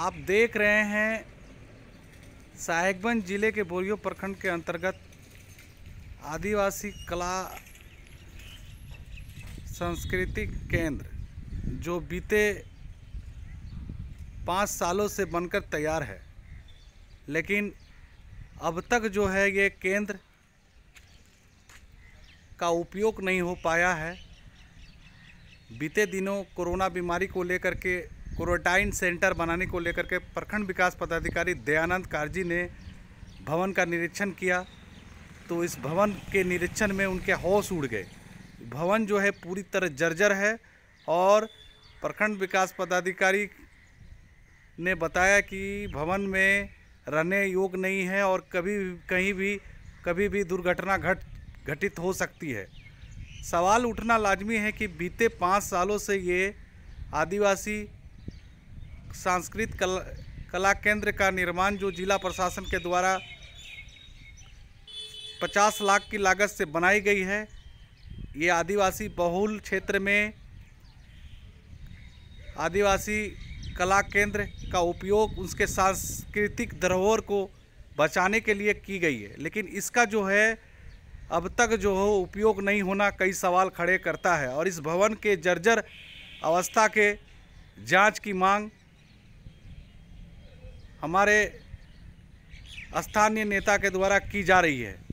आप देख रहे हैं साहेबगंज जिले के बोरियो प्रखंड के अंतर्गत आदिवासी कला सांस्कृतिक केंद्र जो बीते पाँच सालों से बनकर तैयार है लेकिन अब तक जो है ये केंद्र का उपयोग नहीं हो पाया है बीते दिनों कोरोना बीमारी को लेकर के क्वारंटाइन सेंटर बनाने को लेकर के प्रखंड विकास पदाधिकारी दयानंद कारजी ने भवन का निरीक्षण किया तो इस भवन के निरीक्षण में उनके होश उड़ गए भवन जो है पूरी तरह जर्जर है और प्रखंड विकास पदाधिकारी ने बताया कि भवन में रहने योग नहीं है और कभी कहीं भी कभी भी दुर्घटना घट घटित हो सकती है सवाल उठना लाजमी है कि बीते पाँच सालों से ये आदिवासी सांस्कृतिक कल, कला केंद्र का निर्माण जो जिला प्रशासन के द्वारा 50 लाख की लागत से बनाई गई है ये आदिवासी बहुल क्षेत्र में आदिवासी कला केंद्र का उपयोग उसके सांस्कृतिक धरोहर को बचाने के लिए की गई है लेकिन इसका जो है अब तक जो हो उपयोग नहीं होना कई सवाल खड़े करता है और इस भवन के जर्जर अवस्था के जांच की मांग हमारे स्थानीय नेता के द्वारा की जा रही है